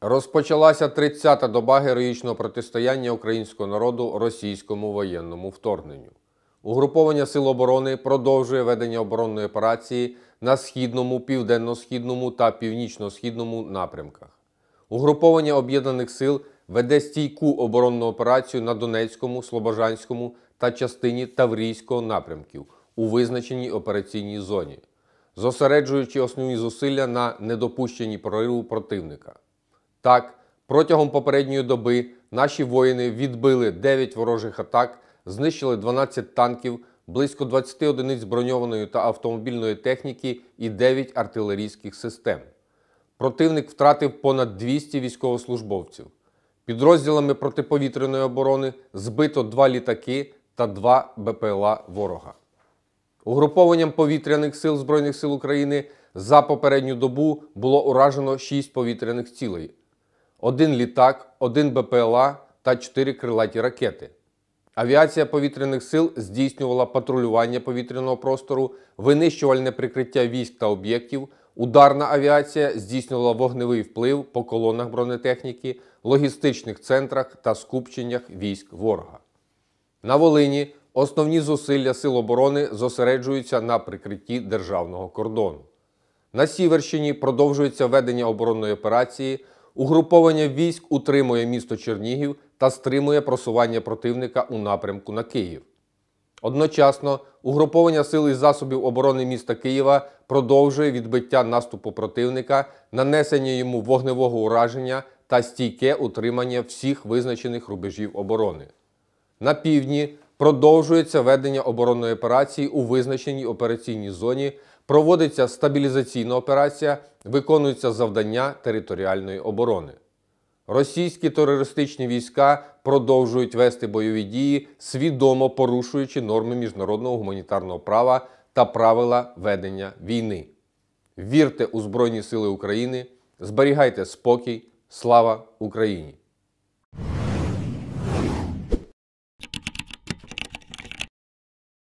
Розпочалася 30-та доба героїчного протистояння українського народу російському воєнному вторгненню. Угруповання Сил оборони продовжує ведення оборонної операції на східному, південно-східному та північно-східному напрямках. Угруповання об'єднаних сил веде стійку оборонну операцію на Донецькому, Слобожанському та частині Таврійського напрямків у визначеній операційній зоні, зосереджуючи основні зусилля на недопущенні прориву противника. Так, протягом попередньої доби наші воїни відбили 9 ворожих атак, знищили 12 танків, близько 20 одиниць броньованої та автомобільної техніки і 9 артилерійських систем. Противник втратив понад 200 військовослужбовців. Підрозділами протиповітряної оборони збито два літаки та два БПЛА ворога. Угрупованням повітряних сил Збройних сил України за попередню добу було уражено 6 повітряних цілей один літак, один БПЛА та чотири крилаті ракети. Авіація повітряних сил здійснювала патрулювання повітряного простору, винищувальне прикриття військ та об'єктів. Ударна авіація здійснювала вогневий вплив по колонах бронетехніки, логістичних центрах та скупченнях військ ворога. На Волині основні зусилля Сил оборони зосереджуються на прикритті державного кордону. На Сіверщині продовжується ведення оборонної операції. Угруповання військ утримує місто Чернігів та стримує просування противника у напрямку на Київ. Одночасно, угруповання сил і засобів оборони міста Києва продовжує відбиття наступу противника, нанесення йому вогневого ураження та стійке утримання всіх визначених рубежів оборони. На півдні продовжується ведення оборонної операції у визначеній операційній зоні Проводиться стабілізаційна операція, виконуються завдання територіальної оборони. Російські терористичні війська продовжують вести бойові дії, свідомо порушуючи норми міжнародного гуманітарного права та правила ведення війни. Вірте у Збройні Сили України, зберігайте спокій, слава Україні!